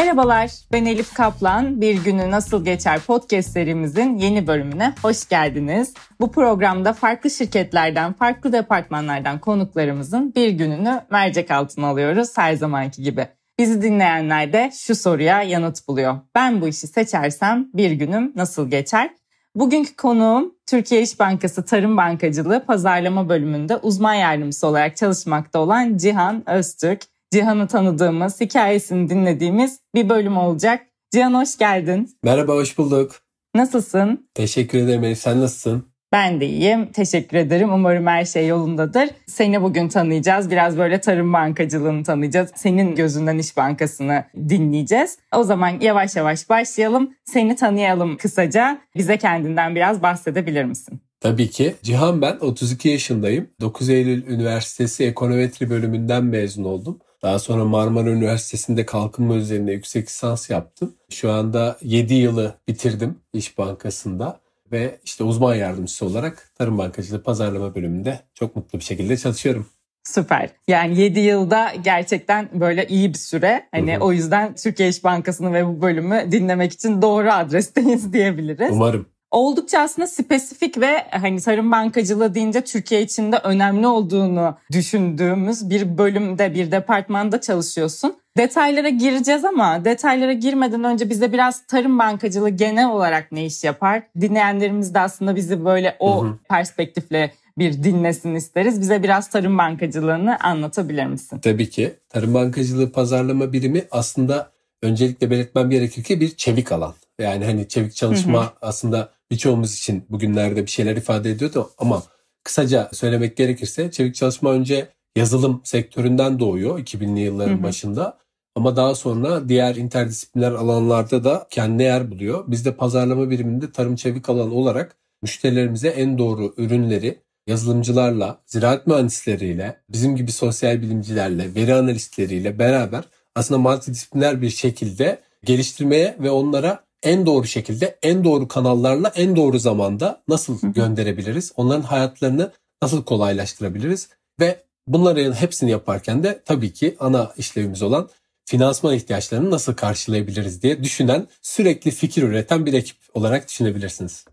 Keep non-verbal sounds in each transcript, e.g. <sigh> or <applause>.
Merhabalar, ben Elif Kaplan. Bir günü nasıl geçer podcast serimizin yeni bölümüne hoş geldiniz. Bu programda farklı şirketlerden, farklı departmanlardan konuklarımızın bir gününü mercek altına alıyoruz her zamanki gibi. Bizi dinleyenler de şu soruya yanıt buluyor. Ben bu işi seçersem bir günüm nasıl geçer? Bugünkü konuğum Türkiye İş Bankası Tarım Bankacılığı Pazarlama Bölümünde uzman yardımcısı olarak çalışmakta olan Cihan Öztürk. Cihan'ı tanıdığımız, hikayesini dinlediğimiz bir bölüm olacak. Cihan hoş geldin. Merhaba, hoş bulduk. Nasılsın? Teşekkür ederim Sen nasılsın? Ben de iyiyim. Teşekkür ederim. Umarım her şey yolundadır. Seni bugün tanıyacağız. Biraz böyle tarım bankacılığını tanıyacağız. Senin gözünden iş Bankası'nı dinleyeceğiz. O zaman yavaş yavaş başlayalım. Seni tanıyalım kısaca. Bize kendinden biraz bahsedebilir misin? Tabii ki. Cihan ben 32 yaşındayım. 9 Eylül Üniversitesi Ekonometri bölümünden mezun oldum. Daha sonra Marmara Üniversitesi'nde kalkınma üzerine yüksek lisans yaptım. Şu anda 7 yılı bitirdim İş Bankası'nda ve işte uzman yardımcısı olarak Tarım Bankacılığı Pazarlama bölümünde çok mutlu bir şekilde çalışıyorum. Süper. Yani 7 yılda gerçekten böyle iyi bir süre. Hani Hı-hı. o yüzden Türkiye İş Bankası'nı ve bu bölümü dinlemek için doğru adresteyiz diyebiliriz. Umarım oldukça aslında spesifik ve e, hani tarım bankacılığı deyince Türkiye içinde önemli olduğunu düşündüğümüz bir bölümde, bir departmanda çalışıyorsun. Detaylara gireceğiz ama detaylara girmeden önce bize biraz tarım bankacılığı genel olarak ne iş yapar? Dinleyenlerimiz de aslında bizi böyle o hı hı. perspektifle bir dinlesin isteriz. Bize biraz tarım bankacılığını anlatabilir misin? Tabii ki. Tarım bankacılığı pazarlama birimi aslında öncelikle belirtmem gerekir ki bir çevik alan. Yani hani çevik çalışma hı hı. aslında birçoğumuz için bugünlerde bir şeyler ifade ediyordu ama kısaca söylemek gerekirse çevik çalışma önce yazılım sektöründen doğuyor 2000'li yılların hı hı. başında. Ama daha sonra diğer interdisipliner alanlarda da kendi yer buluyor. Biz de pazarlama biriminde tarım çevik alan olarak müşterilerimize en doğru ürünleri yazılımcılarla, ziraat mühendisleriyle, bizim gibi sosyal bilimcilerle, veri analistleriyle beraber aslında multidisipliner bir şekilde geliştirmeye ve onlara en doğru şekilde, en doğru kanallarla, en doğru zamanda nasıl gönderebiliriz? Onların hayatlarını nasıl kolaylaştırabiliriz? Ve bunların hepsini yaparken de tabii ki ana işlevimiz olan finansman ihtiyaçlarını nasıl karşılayabiliriz diye düşünen, sürekli fikir üreten bir ekip olarak düşünebilirsiniz.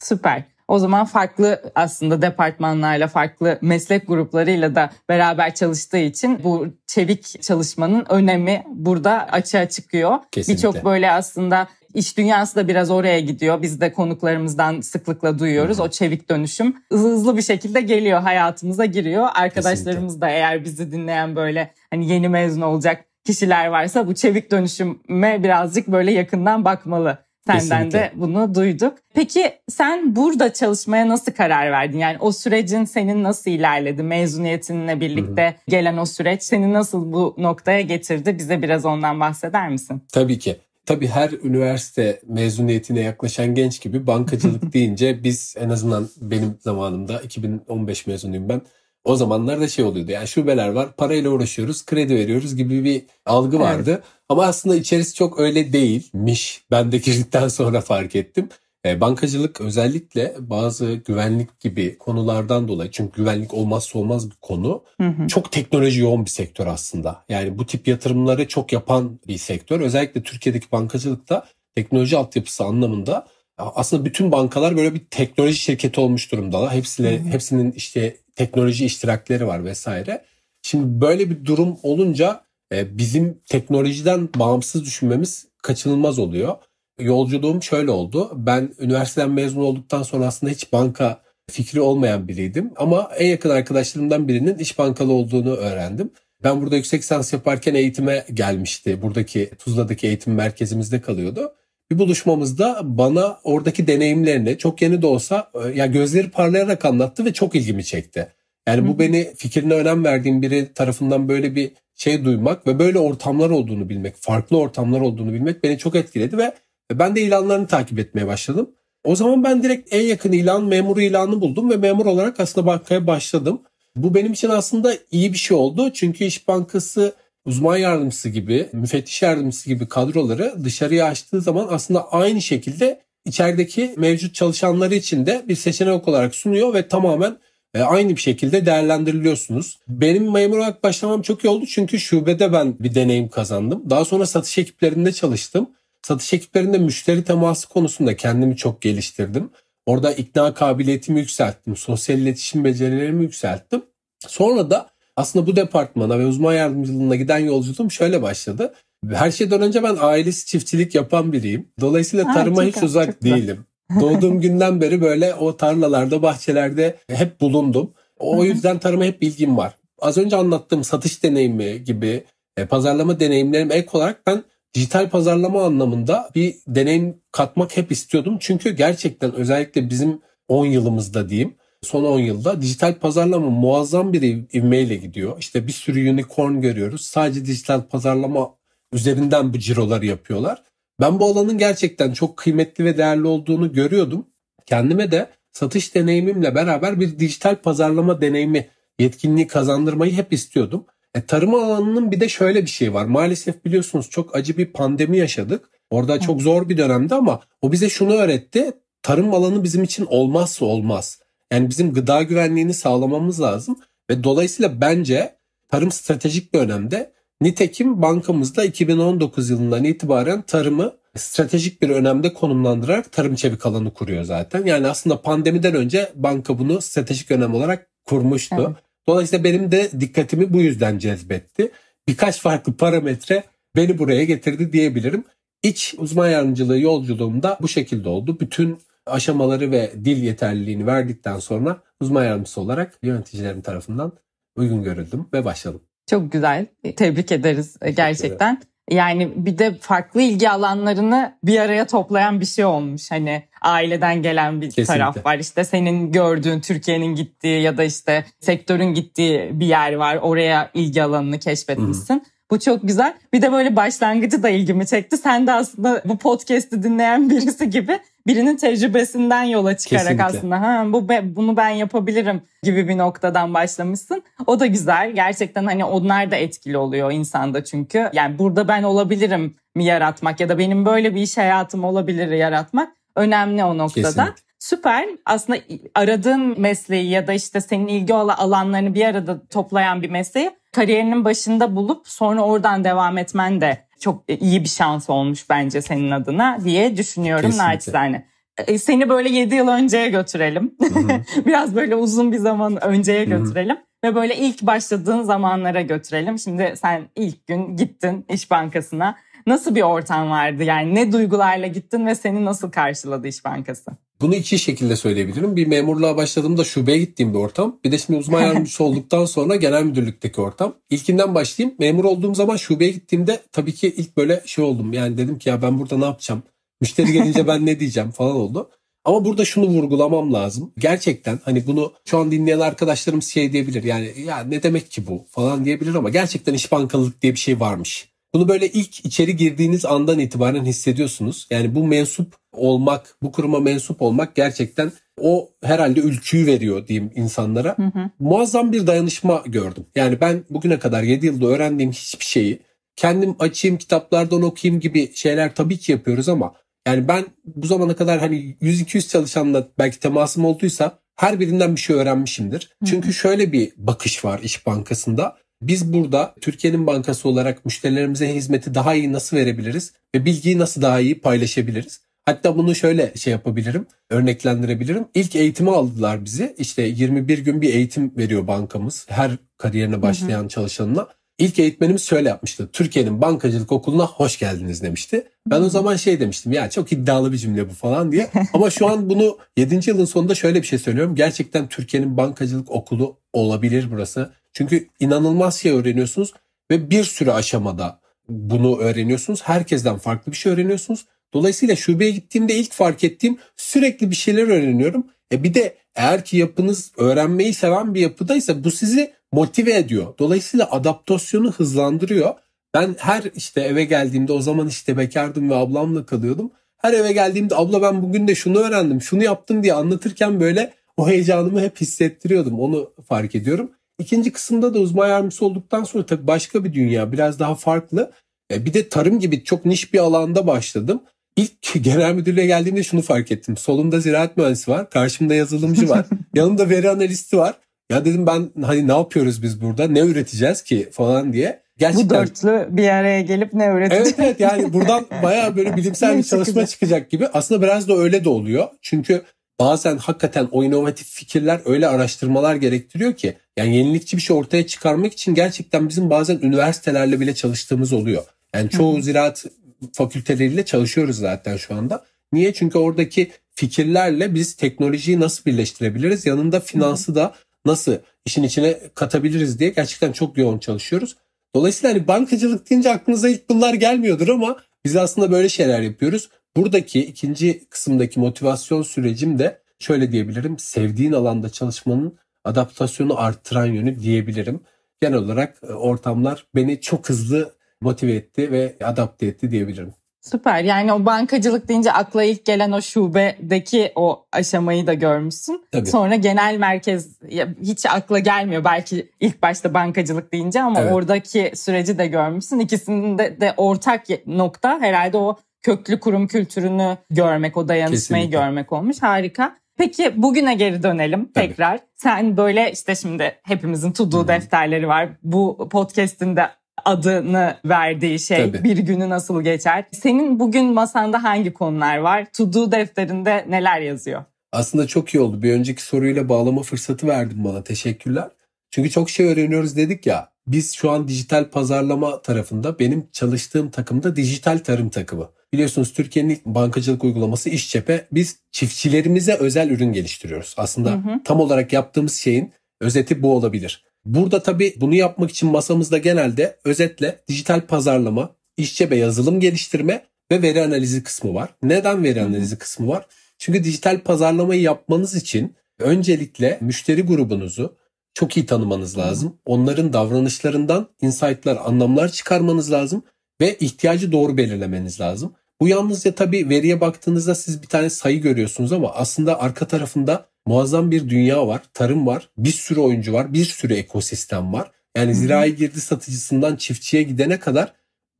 Süper. O zaman farklı aslında departmanlarla, farklı meslek gruplarıyla da beraber çalıştığı için bu çevik çalışmanın önemi burada açığa çıkıyor. Birçok böyle aslında İş dünyası da biraz oraya gidiyor. Biz de konuklarımızdan sıklıkla duyuyoruz. O çevik dönüşüm hızlı bir şekilde geliyor hayatımıza giriyor. Arkadaşlarımız da eğer bizi dinleyen böyle hani yeni mezun olacak kişiler varsa bu çevik dönüşüme birazcık böyle yakından bakmalı. Senden Kesinlikle. de bunu duyduk. Peki sen burada çalışmaya nasıl karar verdin? Yani o sürecin senin nasıl ilerledi? Mezuniyetinle birlikte Hı-hı. gelen o süreç seni nasıl bu noktaya getirdi? Bize biraz ondan bahseder misin? Tabii ki. Tabii her üniversite mezuniyetine yaklaşan genç gibi bankacılık <laughs> deyince biz en azından benim zamanımda 2015 mezunuyum ben. O zamanlar da şey oluyordu yani şubeler var parayla uğraşıyoruz kredi veriyoruz gibi bir algı vardı. Evet. Ama aslında içerisi çok öyle değilmiş. Ben de girdikten sonra fark ettim. E, bankacılık özellikle bazı güvenlik gibi konulardan dolayı çünkü güvenlik olmazsa olmaz bir konu. Hı hı. Çok teknoloji yoğun bir sektör aslında. Yani bu tip yatırımları çok yapan bir sektör. Özellikle Türkiye'deki bankacılıkta teknoloji altyapısı anlamında aslında bütün bankalar böyle bir teknoloji şirketi olmuş durumdalar. Hepsiyle, hı hı. hepsinin işte teknoloji iştirakleri var vesaire. Şimdi böyle bir durum olunca e, bizim teknolojiden bağımsız düşünmemiz kaçınılmaz oluyor. Yolculuğum şöyle oldu. Ben üniversiteden mezun olduktan sonra aslında hiç banka fikri olmayan biriydim. Ama en yakın arkadaşlarımdan birinin iş bankalı olduğunu öğrendim. Ben burada yüksek lisans yaparken eğitime gelmişti. Buradaki Tuzla'daki eğitim merkezimizde kalıyordu. Bir buluşmamızda bana oradaki deneyimlerini çok yeni de olsa e, ya gözleri parlayarak anlattı ve çok ilgimi çekti. Yani bu beni fikrine önem verdiğim biri tarafından böyle bir şey duymak ve böyle ortamlar olduğunu bilmek, farklı ortamlar olduğunu bilmek beni çok etkiledi ve e, ben de ilanlarını takip etmeye başladım. O zaman ben direkt en yakın ilan memuru ilanını buldum ve memur olarak aslında bankaya başladım. Bu benim için aslında iyi bir şey oldu. Çünkü İş Bankası uzman yardımcısı gibi, müfettiş yardımcısı gibi kadroları dışarıya açtığı zaman aslında aynı şekilde içerideki mevcut çalışanları için de bir seçenek olarak sunuyor ve tamamen e, aynı bir şekilde değerlendiriliyorsunuz. Benim memur olarak başlamam çok iyi oldu çünkü şubede ben bir deneyim kazandım. Daha sonra satış ekiplerinde çalıştım. Satış ekiplerinde müşteri teması konusunda kendimi çok geliştirdim. Orada ikna kabiliyetimi yükselttim. Sosyal iletişim becerilerimi yükselttim. Sonra da aslında bu departmana ve uzman yardımcılığına giden yolculuğum şöyle başladı. Her şeyden önce ben ailesi çiftçilik yapan biriyim. Dolayısıyla ha, tarıma hiç uzak çok değilim. Doğduğum <laughs> günden beri böyle o tarlalarda, bahçelerde hep bulundum. O yüzden tarıma hep bilgim var. Az önce anlattığım satış deneyimi gibi, e, pazarlama deneyimlerim ek olarak ben dijital pazarlama anlamında bir deneyim katmak hep istiyordum. Çünkü gerçekten özellikle bizim 10 yılımızda diyeyim son 10 yılda dijital pazarlama muazzam bir ivmeyle gidiyor. İşte bir sürü unicorn görüyoruz. Sadece dijital pazarlama üzerinden bu ciroları yapıyorlar. Ben bu alanın gerçekten çok kıymetli ve değerli olduğunu görüyordum. Kendime de satış deneyimimle beraber bir dijital pazarlama deneyimi yetkinliği kazandırmayı hep istiyordum. E, tarım alanının bir de şöyle bir şey var. Maalesef biliyorsunuz çok acı bir pandemi yaşadık. Orada çok zor bir dönemdi ama o bize şunu öğretti. Tarım alanı bizim için olmazsa olmaz. Yani bizim gıda güvenliğini sağlamamız lazım ve dolayısıyla bence tarım stratejik bir önemde. Nitekim bankamızda 2019 yılından itibaren tarımı stratejik bir önemde konumlandırarak tarım çevik alanı kuruyor zaten. Yani aslında pandemiden önce banka bunu stratejik önem olarak kurmuştu. Evet. Dolayısıyla benim de dikkatimi bu yüzden cezbetti. Birkaç farklı parametre beni buraya getirdi diyebilirim. İç uzman yardımcılığı yolculuğumda bu şekilde oldu. Bütün aşamaları ve dil yeterliliğini verdikten sonra uzman yardımcısı olarak yöneticilerim tarafından uygun görüldüm ve başladım. Çok güzel. Tebrik ederiz Teşekkür gerçekten. Ederim. Yani bir de farklı ilgi alanlarını bir araya toplayan bir şey olmuş. Hani aileden gelen bir Kesinlikle. taraf var. İşte senin gördüğün Türkiye'nin gittiği ya da işte sektörün gittiği bir yer var. Oraya ilgi alanını keşfetmişsin. Hı Bu çok güzel. Bir de böyle başlangıcı da ilgimi çekti. Sen de aslında bu podcast'i dinleyen birisi gibi birinin tecrübesinden yola çıkarak Kesinlikle. aslında ha bu bunu ben yapabilirim gibi bir noktadan başlamışsın. O da güzel. Gerçekten hani onlar da etkili oluyor insanda çünkü. Yani burada ben olabilirim mi yaratmak ya da benim böyle bir iş hayatım olabilir yaratmak önemli o noktada. Kesinlikle. Süper. Aslında aradığın mesleği ya da işte senin ilgi olan alanlarını bir arada toplayan bir mesleği kariyerinin başında bulup sonra oradan devam etmen de çok e, iyi bir şans olmuş bence senin adına diye düşünüyorum Kesinlikle. naçizane. E, seni böyle 7 yıl önceye götürelim. <laughs> Biraz böyle uzun bir zaman önceye götürelim. Ve böyle ilk başladığın zamanlara götürelim. Şimdi sen ilk gün gittin İş Bankası'na. Nasıl bir ortam vardı? Yani ne duygularla gittin ve seni nasıl karşıladı İş Bankası? Bunu iki şekilde söyleyebilirim. Bir memurluğa başladığımda şubeye bir ortam. Bir de şimdi uzman <laughs> yardımcısı olduktan sonra genel müdürlükteki ortam. İlkinden başlayayım. Memur olduğum zaman şubeye gittiğimde tabii ki ilk böyle şey oldum. Yani dedim ki ya ben burada ne yapacağım? Müşteri gelince ben ne diyeceğim falan oldu. Ama burada şunu vurgulamam lazım. Gerçekten hani bunu şu an dinleyen arkadaşlarım şey diyebilir. Yani ya ne demek ki bu falan diyebilir ama gerçekten iş bankalılık diye bir şey varmış. Bunu böyle ilk içeri girdiğiniz andan itibaren hissediyorsunuz. Yani bu mensup olmak, bu kuruma mensup olmak gerçekten o herhalde ülküyü veriyor diyeyim insanlara. Hı hı. Muazzam bir dayanışma gördüm. Yani ben bugüne kadar 7 yılda öğrendiğim hiçbir şeyi kendim açayım kitaplardan okuyayım gibi şeyler tabii ki yapıyoruz ama yani ben bu zamana kadar hani 100-200 çalışanla belki temasım olduysa her birinden bir şey öğrenmişimdir. Hı hı. Çünkü şöyle bir bakış var İş Bankası'nda. Biz burada Türkiye'nin bankası olarak müşterilerimize hizmeti daha iyi nasıl verebiliriz ve bilgiyi nasıl daha iyi paylaşabiliriz? Hatta bunu şöyle şey yapabilirim, örneklendirebilirim. İlk eğitimi aldılar bizi. İşte 21 gün bir eğitim veriyor bankamız her kariyerine başlayan hı hı. çalışanına. İlk eğitmenimiz şöyle yapmıştı. Türkiye'nin bankacılık okuluna hoş geldiniz demişti. Ben o hmm. zaman şey demiştim ya çok iddialı bir cümle bu falan diye. Ama şu an bunu 7. yılın sonunda şöyle bir şey söylüyorum. Gerçekten Türkiye'nin bankacılık okulu olabilir burası. Çünkü inanılmaz şey öğreniyorsunuz ve bir sürü aşamada bunu öğreniyorsunuz. Herkesten farklı bir şey öğreniyorsunuz. Dolayısıyla şubeye gittiğimde ilk fark ettiğim sürekli bir şeyler öğreniyorum. E bir de eğer ki yapınız öğrenmeyi seven bir yapıdaysa bu sizi motive ediyor. Dolayısıyla adaptasyonu hızlandırıyor. Ben her işte eve geldiğimde o zaman işte bekardım ve ablamla kalıyordum. Her eve geldiğimde abla ben bugün de şunu öğrendim, şunu yaptım diye anlatırken böyle o heyecanımı hep hissettiriyordum. Onu fark ediyorum. İkinci kısımda da uzman yardımcısı olduktan sonra tabii başka bir dünya biraz daha farklı. E, bir de tarım gibi çok niş bir alanda başladım. İlk <laughs> genel müdürlüğe geldiğimde şunu fark ettim. Solumda ziraat mühendisi var, karşımda yazılımcı var, <laughs> yanımda veri analisti var. Ya dedim ben hani ne yapıyoruz biz burada? Ne üreteceğiz ki falan diye. Gerçekten... Bu dörtlü bir araya gelip ne üreteceğiz? Evet evet yani buradan baya böyle <laughs> bilimsel bir çalışma çıkacak gibi. Aslında biraz da öyle de oluyor. Çünkü bazen hakikaten o inovatif fikirler öyle araştırmalar gerektiriyor ki yani yenilikçi bir şey ortaya çıkarmak için gerçekten bizim bazen üniversitelerle bile çalıştığımız oluyor. Yani çoğu ziraat fakülteleriyle çalışıyoruz zaten şu anda. Niye? Çünkü oradaki fikirlerle biz teknolojiyi nasıl birleştirebiliriz? Yanında finansı da nasıl işin içine katabiliriz diye gerçekten çok yoğun çalışıyoruz. Dolayısıyla hani bankacılık deyince aklınıza ilk bunlar gelmiyordur ama biz aslında böyle şeyler yapıyoruz. Buradaki ikinci kısımdaki motivasyon sürecim de şöyle diyebilirim. Sevdiğin alanda çalışmanın adaptasyonu arttıran yönü diyebilirim. Genel olarak e, ortamlar beni çok hızlı motive etti ve adapte etti diyebilirim. Süper. Yani o bankacılık deyince akla ilk gelen o şubedeki o aşamayı da görmüşsün. Tabii. Sonra genel merkez hiç akla gelmiyor belki ilk başta bankacılık deyince ama evet. oradaki süreci de görmüşsün. İkisinde de ortak nokta herhalde o köklü kurum kültürünü görmek, o dayanışmayı Kesinlikle. görmek olmuş. Harika. Peki bugüne geri dönelim Tabii. tekrar. Sen böyle işte şimdi hepimizin to do defterleri var. Bu podcast'in de adını verdiği şey Tabii. bir günü nasıl geçer. Senin bugün masanda hangi konular var? To do defterinde neler yazıyor? Aslında çok iyi oldu. Bir önceki soruyla bağlama fırsatı verdin bana. Teşekkürler. Çünkü çok şey öğreniyoruz dedik ya. Biz şu an dijital pazarlama tarafında benim çalıştığım takımda dijital tarım takımı. Biliyorsunuz Türkiye'nin ilk bankacılık uygulaması İşçepe. biz çiftçilerimize özel ürün geliştiriyoruz. Aslında hı hı. tam olarak yaptığımız şeyin özeti bu olabilir. Burada tabii bunu yapmak için masamızda genelde özetle dijital pazarlama, işçe ve yazılım geliştirme ve veri analizi kısmı var. Neden veri analizi kısmı var? Çünkü dijital pazarlamayı yapmanız için öncelikle müşteri grubunuzu çok iyi tanımanız lazım. Onların davranışlarından insight'lar, anlamlar çıkarmanız lazım ve ihtiyacı doğru belirlemeniz lazım. Bu yalnızca tabii veriye baktığınızda siz bir tane sayı görüyorsunuz ama aslında arka tarafında muazzam bir dünya var, tarım var, bir sürü oyuncu var, bir sürü ekosistem var. Yani zirai girdi satıcısından çiftçiye gidene kadar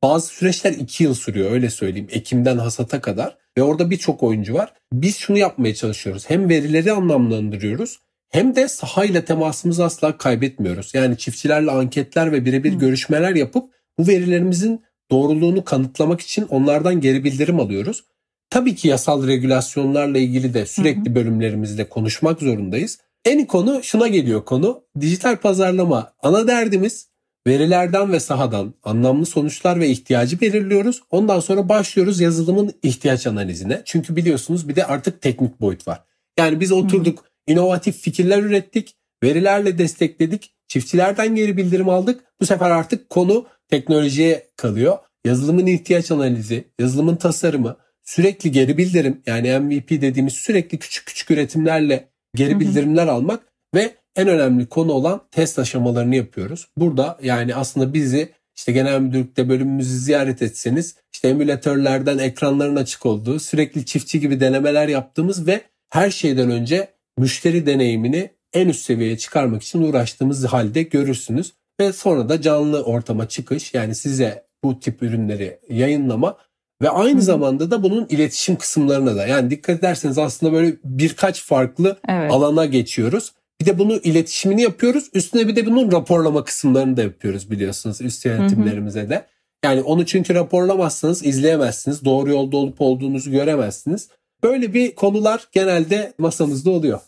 bazı süreçler 2 yıl sürüyor öyle söyleyeyim. Ekimden hasata kadar ve orada birçok oyuncu var. Biz şunu yapmaya çalışıyoruz. Hem verileri anlamlandırıyoruz hem de sahayla temasımızı asla kaybetmiyoruz. Yani çiftçilerle anketler ve birebir görüşmeler yapıp bu verilerimizin doğruluğunu kanıtlamak için onlardan geri bildirim alıyoruz. Tabii ki yasal regülasyonlarla ilgili de sürekli hı bölümlerimizde konuşmak zorundayız. En konu şuna geliyor konu. Dijital pazarlama ana derdimiz verilerden ve sahadan anlamlı sonuçlar ve ihtiyacı belirliyoruz. Ondan sonra başlıyoruz yazılımın ihtiyaç analizine. Çünkü biliyorsunuz bir de artık teknik boyut var. Yani biz oturduk, inovatif fikirler ürettik, verilerle destekledik, çiftçilerden geri bildirim aldık. Bu sefer artık konu teknolojiye kalıyor. Yazılımın ihtiyaç analizi, yazılımın tasarımı, sürekli geri bildirim yani MVP dediğimiz sürekli küçük küçük üretimlerle geri bildirimler almak ve en önemli konu olan test aşamalarını yapıyoruz. Burada yani aslında bizi işte genel müdürlükte bölümümüzü ziyaret etseniz işte emülatörlerden ekranların açık olduğu, sürekli çiftçi gibi denemeler yaptığımız ve her şeyden önce müşteri deneyimini en üst seviyeye çıkarmak için uğraştığımız halde görürsünüz ve sonra da canlı ortama çıkış yani size bu tip ürünleri yayınlama ve aynı zamanda da bunun iletişim kısımlarına da yani dikkat ederseniz aslında böyle birkaç farklı evet. alana geçiyoruz. Bir de bunu iletişimini yapıyoruz. Üstüne bir de bunun raporlama kısımlarını da yapıyoruz biliyorsunuz üst yönetimlerimize de. Yani onu çünkü raporlamazsanız izleyemezsiniz. Doğru yolda olup olduğunuzu göremezsiniz. Böyle bir konular genelde masamızda oluyor.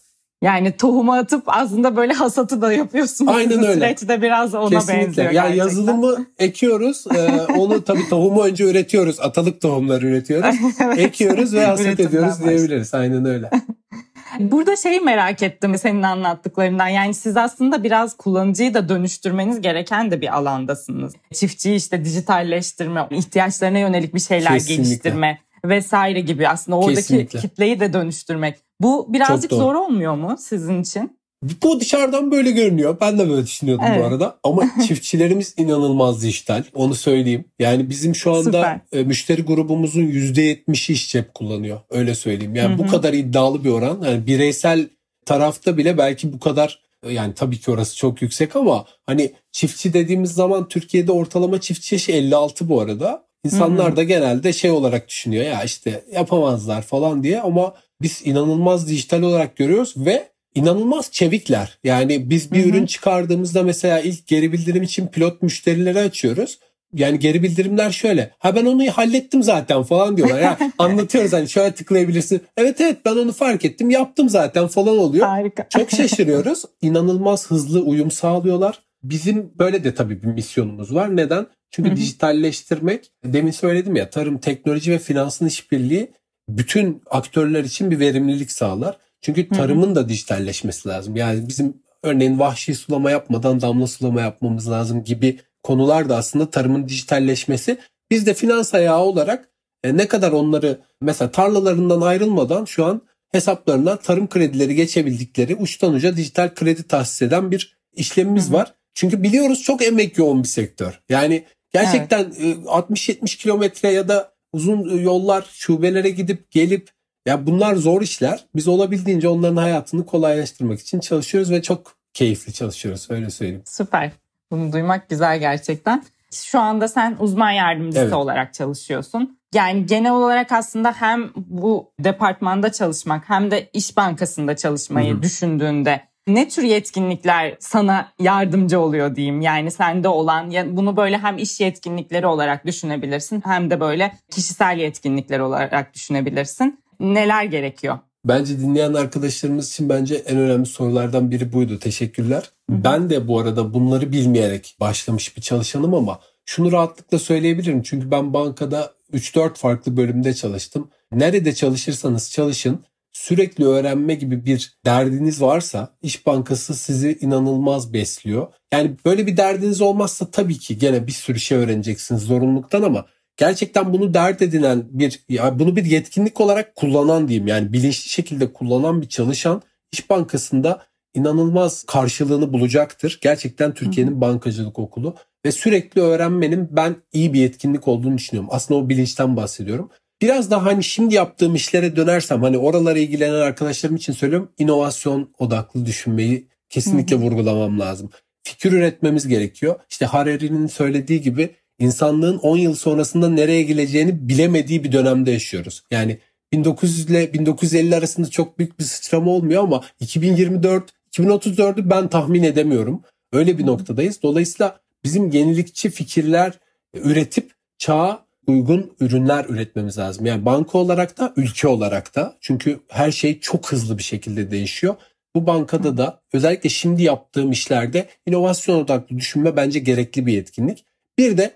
Yani tohuma atıp aslında böyle hasatı da yapıyorsunuz. Aynen öyle. Süreçte biraz ona Kesinlikle. benziyor gerçekten. Yani yazılımı ekiyoruz. E, onu tabii tohumu önce üretiyoruz. Atalık tohumları üretiyoruz. <laughs> evet. Ekiyoruz ve hasat ediyoruz başladım. diyebiliriz. Aynen öyle. <laughs> Burada şeyi merak ettim senin anlattıklarından. Yani siz aslında biraz kullanıcıyı da dönüştürmeniz gereken de bir alandasınız. Çiftçiyi işte dijitalleştirme, ihtiyaçlarına yönelik bir şeyler Kesinlikle. geliştirme vesaire gibi aslında oradaki Kesinlikle. kitleyi de dönüştürmek. Bu birazcık zor olmuyor mu sizin için? Bu dışarıdan böyle görünüyor. Ben de böyle düşünüyordum evet. bu arada. Ama <laughs> çiftçilerimiz inanılmaz dijital. Onu söyleyeyim. Yani bizim şu anda Süper. E, müşteri grubumuzun %70'i iş cep kullanıyor. Öyle söyleyeyim. Yani Hı-hı. bu kadar iddialı bir oran. Yani bireysel tarafta bile belki bu kadar e, yani tabii ki orası çok yüksek ama hani çiftçi dediğimiz zaman Türkiye'de ortalama çiftçi yaşı 56 bu arada. İnsanlar Hı-hı. da genelde şey olarak düşünüyor ya işte yapamazlar falan diye ama biz inanılmaz dijital olarak görüyoruz ve inanılmaz çevikler. Yani biz bir Hı-hı. ürün çıkardığımızda mesela ilk geri bildirim için pilot müşterilere açıyoruz. Yani geri bildirimler şöyle. Ha ben onu hallettim zaten falan diyorlar. Ya yani <laughs> anlatıyoruz hani şöyle tıklayabilirsin. Evet evet ben onu fark ettim. Yaptım zaten falan oluyor. Harika. <laughs> Çok şaşırıyoruz. İnanılmaz hızlı uyum sağlıyorlar. Bizim böyle de tabii bir misyonumuz var. Neden? Çünkü Hı-hı. dijitalleştirmek demin söyledim ya tarım, teknoloji ve finansın işbirliği bütün aktörler için bir verimlilik sağlar. Çünkü tarımın da dijitalleşmesi lazım. Yani bizim örneğin vahşi sulama yapmadan damla sulama yapmamız lazım gibi konular da aslında tarımın dijitalleşmesi. Biz de finans ayağı olarak e, ne kadar onları mesela tarlalarından ayrılmadan şu an hesaplarına tarım kredileri geçebildikleri uçtan uca dijital kredi tahsis eden bir işlemimiz var. Çünkü biliyoruz çok emek yoğun bir sektör. Yani gerçekten evet. 60-70 e, kilometre ya da uzun e, yollar, şubelere gidip gelip ya bunlar zor işler. Biz olabildiğince onların hayatını kolaylaştırmak için çalışıyoruz ve çok keyifli çalışıyoruz öyle söyleyeyim. Süper. Bunu duymak güzel gerçekten. Şu anda sen uzman yardımcısı evet. olarak çalışıyorsun. Yani genel olarak aslında hem bu departmanda çalışmak hem de iş bankasında çalışmayı Hı-hı. düşündüğünde ne tür yetkinlikler sana yardımcı oluyor diyeyim yani sende olan bunu böyle hem iş yetkinlikleri olarak düşünebilirsin hem de böyle kişisel yetkinlikler olarak düşünebilirsin. Neler gerekiyor? Bence dinleyen arkadaşlarımız için bence en önemli sorulardan biri buydu. Teşekkürler. Hı-hı. Ben de bu arada bunları bilmeyerek başlamış bir çalışanım ama şunu rahatlıkla söyleyebilirim. Çünkü ben bankada 3-4 farklı bölümde çalıştım. Nerede çalışırsanız çalışın sürekli öğrenme gibi bir derdiniz varsa İş Bankası sizi inanılmaz besliyor. Yani böyle bir derdiniz olmazsa tabii ki gene bir sürü şey öğreneceksiniz zorunluluktan ama gerçekten bunu dert edinen bir yani bunu bir yetkinlik olarak kullanan diyeyim yani bilinçli şekilde kullanan bir çalışan İş Bankası'nda inanılmaz karşılığını bulacaktır. Gerçekten Türkiye'nin bankacılık okulu ve sürekli öğrenmenin ben iyi bir yetkinlik olduğunu düşünüyorum. Aslında o bilinçten bahsediyorum. Biraz daha hani şimdi yaptığım işlere dönersem hani oralara ilgilenen arkadaşlarım için söylüyorum inovasyon odaklı düşünmeyi kesinlikle vurgulamam lazım. Fikir üretmemiz gerekiyor. İşte Harari'nin söylediği gibi insanlığın 10 yıl sonrasında nereye geleceğini bilemediği bir dönemde yaşıyoruz. Yani 1900 ile 1950 arasında çok büyük bir sıçrama olmuyor ama 2024 2034'ü ben tahmin edemiyorum. Öyle bir noktadayız. Dolayısıyla bizim yenilikçi fikirler üretip çağa uygun ürünler üretmemiz lazım. Yani banka olarak da ülke olarak da çünkü her şey çok hızlı bir şekilde değişiyor. Bu bankada da özellikle şimdi yaptığım işlerde inovasyon odaklı düşünme bence gerekli bir yetkinlik. Bir de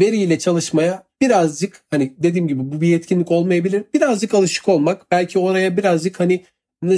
veriyle çalışmaya birazcık hani dediğim gibi bu bir yetkinlik olmayabilir. Birazcık alışık olmak belki oraya birazcık hani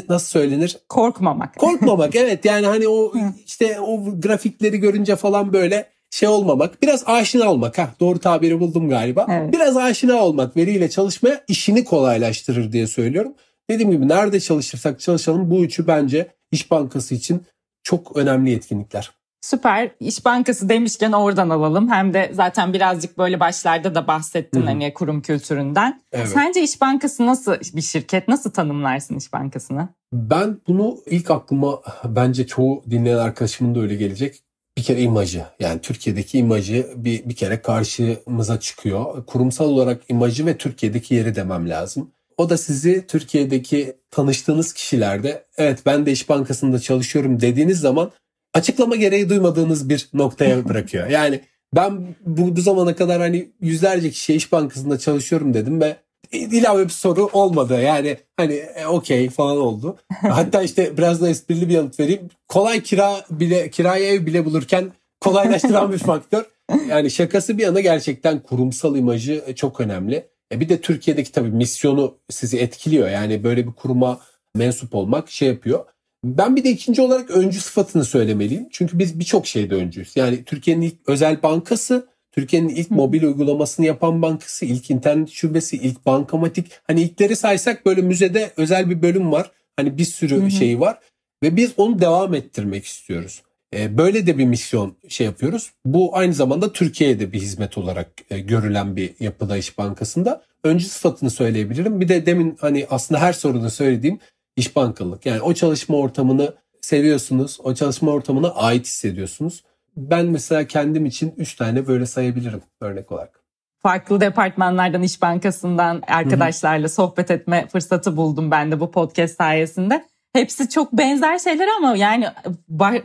nasıl söylenir? Korkmamak. Korkmamak <laughs> evet yani hani o işte o grafikleri görünce falan böyle şey olmamak, biraz aşina olmak. ha doğru tabiri buldum galiba. Evet. Biraz aşina olmak veriyle çalışmaya işini kolaylaştırır diye söylüyorum. Dediğim gibi nerede çalışırsak çalışalım bu üçü bence İş Bankası için çok önemli etkinlikler. Süper. İş Bankası demişken oradan alalım. Hem de zaten birazcık böyle başlarda da bahsettin Hı-hı. hani kurum kültüründen. Evet. Sence İş Bankası nasıl bir şirket? Nasıl tanımlarsın İş Bankası'nı? Ben bunu ilk aklıma bence çoğu dinleyen arkadaşımın da öyle gelecek bir kere imajı yani Türkiye'deki imajı bir, bir kere karşımıza çıkıyor. Kurumsal olarak imajı ve Türkiye'deki yeri demem lazım. O da sizi Türkiye'deki tanıştığınız kişilerde evet ben de iş Bankası'nda çalışıyorum dediğiniz zaman açıklama gereği duymadığınız bir noktaya <laughs> bırakıyor. Yani ben bu, bu zamana kadar hani yüzlerce kişiye iş Bankası'nda çalışıyorum dedim ve ilave bir soru olmadı. Yani hani e, okey falan oldu. <laughs> Hatta işte biraz da esprili bir yanıt vereyim. Kolay kira bile kiraya ev bile bulurken kolaylaştıran bir <laughs> faktör. Yani şakası bir yana gerçekten kurumsal imajı e, çok önemli. E bir de Türkiye'deki tabii misyonu sizi etkiliyor. Yani böyle bir kuruma mensup olmak şey yapıyor. Ben bir de ikinci olarak öncü sıfatını söylemeliyim. Çünkü biz birçok şeyde öncüyüz. Yani Türkiye'nin ilk özel bankası Türkiye'nin ilk mobil uygulamasını yapan bankası, ilk internet şubesi, ilk bankamatik. Hani ilkleri saysak böyle müzede özel bir bölüm var. Hani bir sürü şey var ve biz onu devam ettirmek istiyoruz. Ee, böyle de bir misyon şey yapıyoruz. Bu aynı zamanda Türkiye'ye de bir hizmet olarak e, görülen bir yapıda İş Bankası'nda. Öncü sıfatını söyleyebilirim. Bir de demin hani aslında her soruda söylediğim iş bankalılık. Yani o çalışma ortamını seviyorsunuz. O çalışma ortamına ait hissediyorsunuz ben mesela kendim için 3 tane böyle sayabilirim örnek olarak. Farklı departmanlardan, iş Bankası'ndan arkadaşlarla Hı-hı. sohbet etme fırsatı buldum ben de bu podcast sayesinde. Hepsi çok benzer şeyler ama yani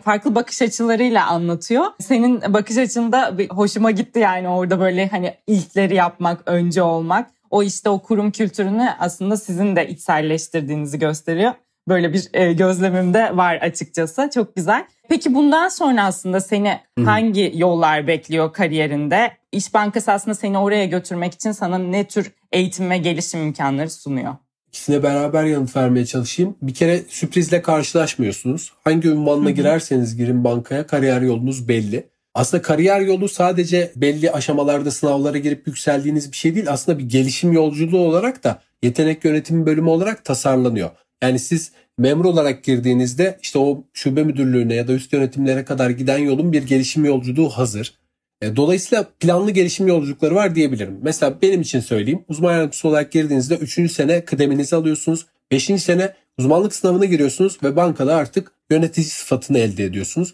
farklı bakış açılarıyla anlatıyor. Senin bakış açında bir hoşuma gitti yani orada böyle hani ilkleri yapmak, önce olmak. O işte o kurum kültürünü aslında sizin de içselleştirdiğinizi gösteriyor. Böyle bir e, gözlemimde var açıkçası. Çok güzel. Peki bundan sonra aslında seni hangi yollar bekliyor kariyerinde? İş Bankası aslında seni oraya götürmek için sana ne tür eğitim ve gelişim imkanları sunuyor? İkisine beraber yanıt vermeye çalışayım. Bir kere sürprizle karşılaşmıyorsunuz. Hangi ünvanla girerseniz girin bankaya kariyer yolunuz belli. Aslında kariyer yolu sadece belli aşamalarda sınavlara girip yükseldiğiniz bir şey değil. Aslında bir gelişim yolculuğu olarak da yetenek yönetimi bölümü olarak tasarlanıyor. Yani siz memur olarak girdiğinizde işte o şube müdürlüğüne ya da üst yönetimlere kadar giden yolun bir gelişim yolculuğu hazır. E, dolayısıyla planlı gelişim yolculukları var diyebilirim. Mesela benim için söyleyeyim. Uzman yardımcısı olarak girdiğinizde 3. sene kıdeminizi alıyorsunuz. 5. sene uzmanlık sınavına giriyorsunuz ve bankada artık yönetici sıfatını elde ediyorsunuz.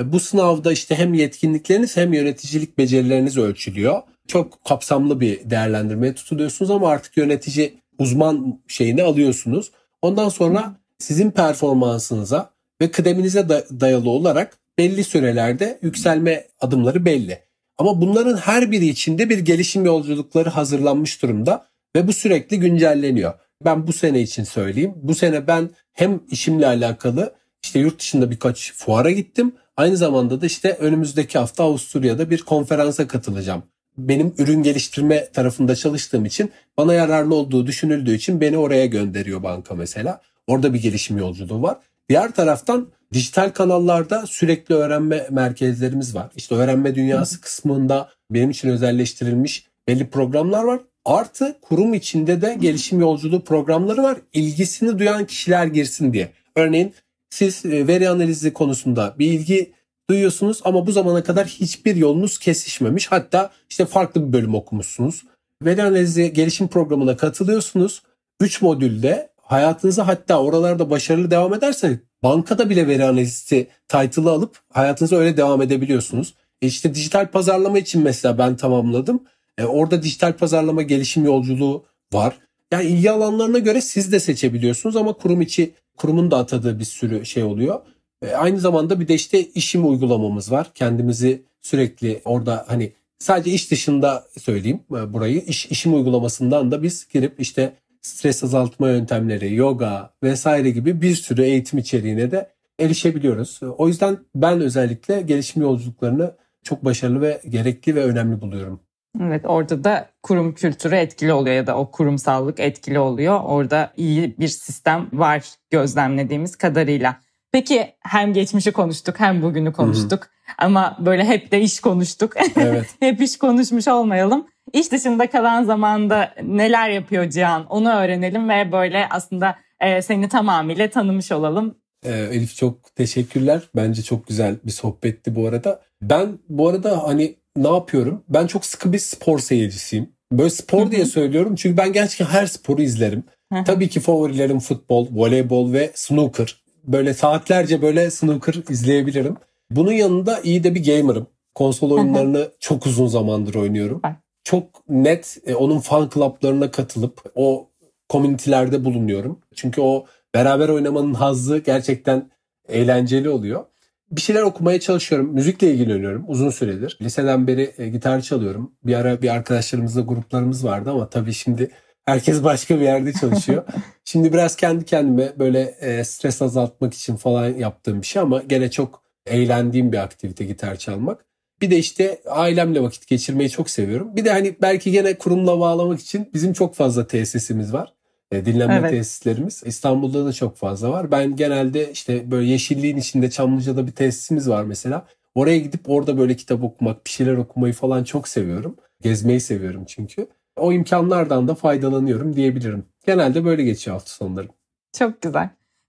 E, bu sınavda işte hem yetkinlikleriniz hem yöneticilik becerileriniz ölçülüyor. Çok kapsamlı bir değerlendirmeye tutuluyorsunuz ama artık yönetici uzman şeyini alıyorsunuz. Ondan sonra sizin performansınıza ve kıdeminize dayalı olarak belli sürelerde yükselme adımları belli. Ama bunların her biri içinde bir gelişim yolculukları hazırlanmış durumda ve bu sürekli güncelleniyor. Ben bu sene için söyleyeyim. Bu sene ben hem işimle alakalı işte yurt dışında birkaç fuara gittim. Aynı zamanda da işte önümüzdeki hafta Avusturya'da bir konferansa katılacağım benim ürün geliştirme tarafında çalıştığım için bana yararlı olduğu düşünüldüğü için beni oraya gönderiyor banka mesela. Orada bir gelişim yolculuğu var. Diğer taraftan dijital kanallarda sürekli öğrenme merkezlerimiz var. İşte öğrenme dünyası kısmında benim için özelleştirilmiş belli programlar var. Artı kurum içinde de gelişim yolculuğu programları var. İlgisini duyan kişiler girsin diye. Örneğin siz e, veri analizi konusunda bir ilgi duyuyorsunuz ama bu zamana kadar hiçbir yolunuz kesişmemiş. Hatta işte farklı bir bölüm okumuşsunuz. Veri analizi gelişim programına katılıyorsunuz. 3 modülde hayatınıza hatta oralarda başarılı devam ederseniz bankada bile veri analisti title'ı alıp hayatınıza öyle devam edebiliyorsunuz. E işte dijital pazarlama için mesela ben tamamladım. E orada dijital pazarlama gelişim yolculuğu var. Yani ilgi alanlarına göre siz de seçebiliyorsunuz ama kurum içi kurumun da atadığı bir sürü şey oluyor. E, aynı zamanda bir de işte işim uygulamamız var. Kendimizi sürekli orada hani sadece iş dışında söyleyeyim e, burayı. İş, işim uygulamasından da biz girip işte stres azaltma yöntemleri, yoga vesaire gibi bir sürü eğitim içeriğine de erişebiliyoruz. E, o yüzden ben özellikle gelişim yolculuklarını çok başarılı ve gerekli ve önemli buluyorum. Evet orada da kurum kültürü etkili oluyor ya da o kurumsallık etkili oluyor. Orada iyi bir sistem var gözlemlediğimiz kadarıyla. Peki hem geçmişi konuştuk hem bugünü konuştuk. Hı-hı. Ama böyle hep de iş konuştuk. Evet. <laughs> hep iş konuşmuş olmayalım. İş dışında kalan zamanda neler yapıyor Cihan onu öğrenelim ve böyle aslında e, seni tamamıyla tanımış olalım. E, Elif çok teşekkürler. Bence çok güzel bir sohbetti bu arada. Ben bu arada hani ne yapıyorum? Ben çok sıkı bir spor seyircisiyim. Böyle spor diye söylüyorum çünkü ben gerçekten her sporu izlerim. Tabii ki favorilerim futbol, voleybol ve snooker. Böyle saatlerce böyle snooker izleyebilirim. Bunun yanında iyi de bir gamer'ım. Konsol oyunlarını çok uzun zamandır oynuyorum. Çok net e, onun fan club'larına katılıp o komünitelerde bulunuyorum. Çünkü o beraber oynamanın hazzı gerçekten eğlenceli oluyor. Bir şeyler okumaya çalışıyorum. Müzikle ilgileniyorum uzun süredir. Liseden beri e, gitar çalıyorum. Bir ara bir arkadaşlarımızla gruplarımız vardı ama tabii şimdi Herkes başka bir yerde çalışıyor. <laughs> Şimdi biraz kendi kendime böyle e, stres azaltmak için falan yaptığım bir şey ama gene çok eğlendiğim bir aktivite gitar çalmak. Bir de işte ailemle vakit geçirmeyi çok seviyorum. Bir de hani belki gene kurumla bağlamak için bizim çok fazla tesisimiz var. E, dinlenme evet. tesislerimiz. İstanbul'da da çok fazla var. Ben genelde işte böyle yeşilliğin içinde Çamlıca'da bir tesisimiz var mesela. Oraya gidip orada böyle kitap okumak, bir şeyler okumayı falan çok seviyorum. Gezmeyi seviyorum çünkü o imkanlardan da faydalanıyorum diyebilirim. Genelde böyle geçiyor hafta sonlarım. Çok güzel.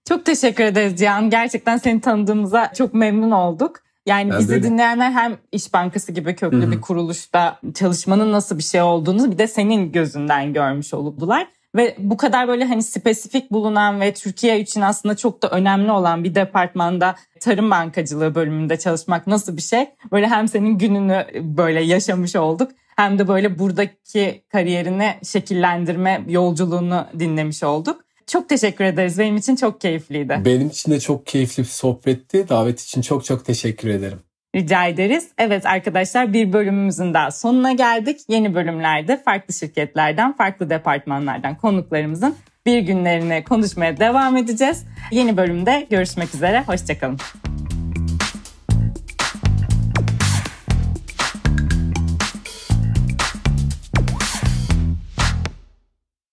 Çok teşekkür ederiz Cihan. Gerçekten seni tanıdığımıza çok memnun olduk. Yani ben bizi böyle. dinleyenler hem İş Bankası gibi köklü Hı-hı. bir kuruluşta çalışmanın nasıl bir şey olduğunu bir de senin gözünden görmüş oldular. Ve bu kadar böyle hani spesifik bulunan ve Türkiye için aslında çok da önemli olan bir departmanda tarım bankacılığı bölümünde çalışmak nasıl bir şey? Böyle hem senin gününü böyle yaşamış olduk hem de böyle buradaki kariyerini şekillendirme yolculuğunu dinlemiş olduk. Çok teşekkür ederiz. Benim için çok keyifliydi. Benim için de çok keyifli bir sohbetti. Davet için çok çok teşekkür ederim. Rica ederiz. Evet arkadaşlar bir bölümümüzün daha sonuna geldik. Yeni bölümlerde farklı şirketlerden, farklı departmanlardan konuklarımızın bir günlerini konuşmaya devam edeceğiz. Yeni bölümde görüşmek üzere. Hoşçakalın.